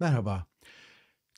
Merhaba.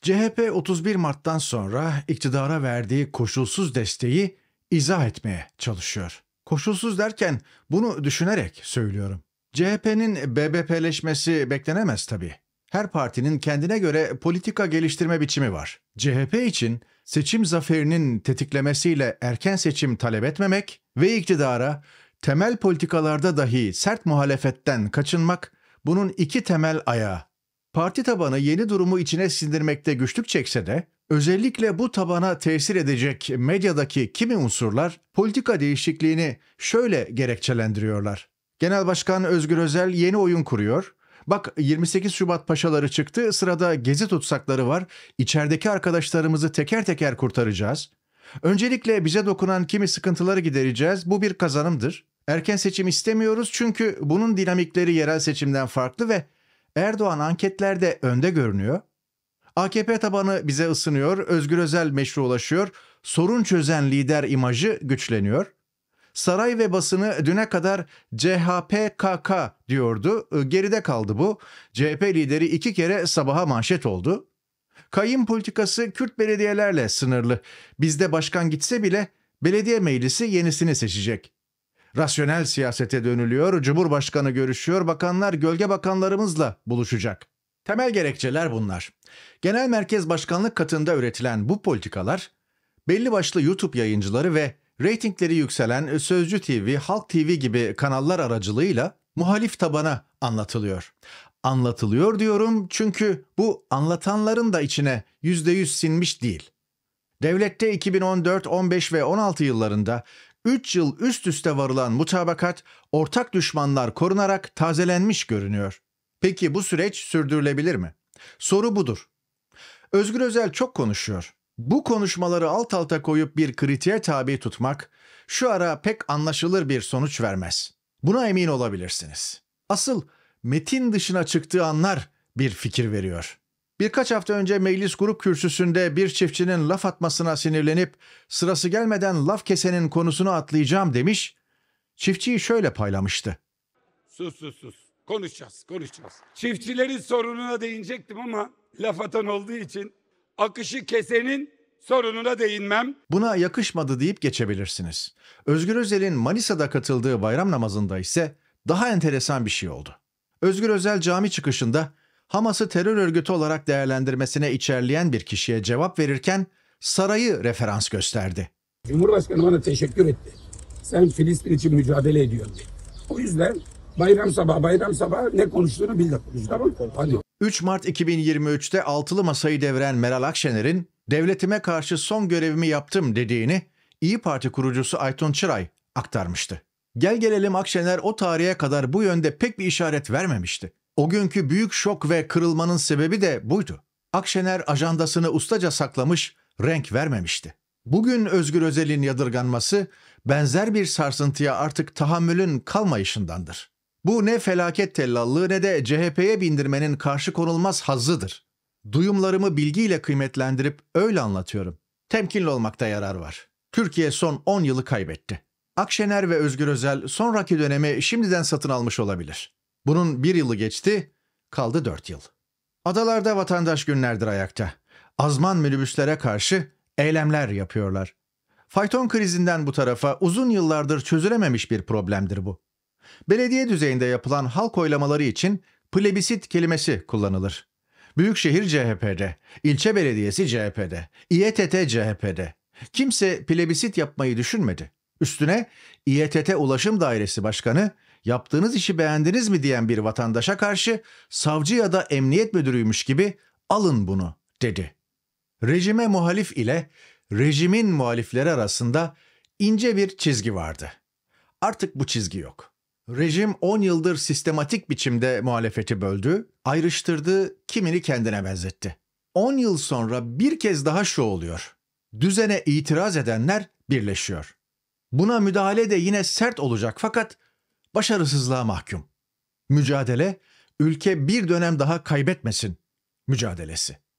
CHP 31 Mart'tan sonra iktidara verdiği koşulsuz desteği izah etmeye çalışıyor. Koşulsuz derken bunu düşünerek söylüyorum. CHP'nin BBP'leşmesi beklenemez tabii. Her partinin kendine göre politika geliştirme biçimi var. CHP için seçim zaferinin tetiklemesiyle erken seçim talep etmemek ve iktidara temel politikalarda dahi sert muhalefetten kaçınmak bunun iki temel ayağı Parti tabanı yeni durumu içine sindirmekte güçlük çekse de özellikle bu tabana tesir edecek medyadaki kimi unsurlar politika değişikliğini şöyle gerekçelendiriyorlar. Genel Başkan Özgür Özel yeni oyun kuruyor. Bak 28 Şubat paşaları çıktı sırada gezi tutsakları var. İçerideki arkadaşlarımızı teker teker kurtaracağız. Öncelikle bize dokunan kimi sıkıntıları gidereceğiz. Bu bir kazanımdır. Erken seçim istemiyoruz çünkü bunun dinamikleri yerel seçimden farklı ve Erdoğan anketlerde önde görünüyor. AKP tabanı bize ısınıyor, Özgür Özel meşrulaşıyor, sorun çözen lider imajı güçleniyor. Saray ve basını düne kadar CHPKK diyordu, ıı, geride kaldı bu. CHP lideri iki kere sabaha manşet oldu. Kayın politikası Kürt belediyelerle sınırlı. Bizde başkan gitse bile belediye meclisi yenisini seçecek. Rasyonel siyasete dönülüyor, Cumhurbaşkanı görüşüyor, bakanlar gölge bakanlarımızla buluşacak. Temel gerekçeler bunlar. Genel Merkez Başkanlık katında üretilen bu politikalar, belli başlı YouTube yayıncıları ve reytingleri yükselen Sözcü TV, Halk TV gibi kanallar aracılığıyla muhalif tabana anlatılıyor. Anlatılıyor diyorum çünkü bu anlatanların da içine %100 sinmiş değil. Devlette 2014, 15 ve 16 yıllarında 3 yıl üst üste varılan mutabakat ortak düşmanlar korunarak tazelenmiş görünüyor. Peki bu süreç sürdürülebilir mi? Soru budur. Özgür Özel çok konuşuyor. Bu konuşmaları alt alta koyup bir kritiğe tabi tutmak şu ara pek anlaşılır bir sonuç vermez. Buna emin olabilirsiniz. Asıl metin dışına çıktığı anlar bir fikir veriyor.'' Birkaç hafta önce meclis grup kürsüsünde bir çiftçinin laf atmasına sinirlenip sırası gelmeden laf kesenin konusunu atlayacağım demiş, çiftçiyi şöyle paylamıştı. Sus sus sus konuşacağız konuşacağız. Çiftçilerin sorununa değinecektim ama laf atan olduğu için akışı kesenin sorununa değinmem. Buna yakışmadı deyip geçebilirsiniz. Özgür Özel'in Manisa'da katıldığı bayram namazında ise daha enteresan bir şey oldu. Özgür Özel cami çıkışında Hamas'ı terör örgütü olarak değerlendirmesine içerleyen bir kişiye cevap verirken sarayı referans gösterdi. Cumhurbaşkanı bana teşekkür etti. Sen Filistin için mücadele ediyorsun. O yüzden bayram sabah bayram sabah ne konuştuğunu bil de konuş tamam 3 Mart 2023'te altılı masayı deviren Meral Akşener'in devletime karşı son görevimi yaptım dediğini İyi Parti kurucusu Aytun Çıray aktarmıştı. Gel gelelim Akşener o tarihe kadar bu yönde pek bir işaret vermemişti. O günkü büyük şok ve kırılmanın sebebi de buydu. Akşener ajandasını ustaca saklamış, renk vermemişti. Bugün Özgür Özel'in yadırganması benzer bir sarsıntıya artık tahammülün kalmayışındandır. Bu ne felaket tellallığı ne de CHP'ye bindirmenin karşı konulmaz hazzıdır. Duyumlarımı bilgiyle kıymetlendirip öyle anlatıyorum. Temkinli olmakta yarar var. Türkiye son 10 yılı kaybetti. Akşener ve Özgür Özel sonraki dönemi şimdiden satın almış olabilir. Bunun bir yılı geçti, kaldı dört yıl. Adalarda vatandaş günlerdir ayakta. Azman minibüslere karşı eylemler yapıyorlar. Fayton krizinden bu tarafa uzun yıllardır çözülememiş bir problemdir bu. Belediye düzeyinde yapılan halk oylamaları için plebisit kelimesi kullanılır. Büyükşehir CHP'de, ilçe belediyesi CHP'de, İETT CHP'de. Kimse plebisit yapmayı düşünmedi. Üstüne İETT Ulaşım Dairesi Başkanı yaptığınız işi beğendiniz mi diyen bir vatandaşa karşı savcı ya da emniyet müdürüymüş gibi alın bunu dedi. Rejime muhalif ile rejimin muhalifleri arasında ince bir çizgi vardı. Artık bu çizgi yok. Rejim 10 yıldır sistematik biçimde muhalefeti böldü, ayrıştırdı, kimini kendine benzetti. 10 yıl sonra bir kez daha şu oluyor. Düzene itiraz edenler birleşiyor. Buna müdahale de yine sert olacak fakat başarısızlığa mahkum. Mücadele, ülke bir dönem daha kaybetmesin mücadelesi.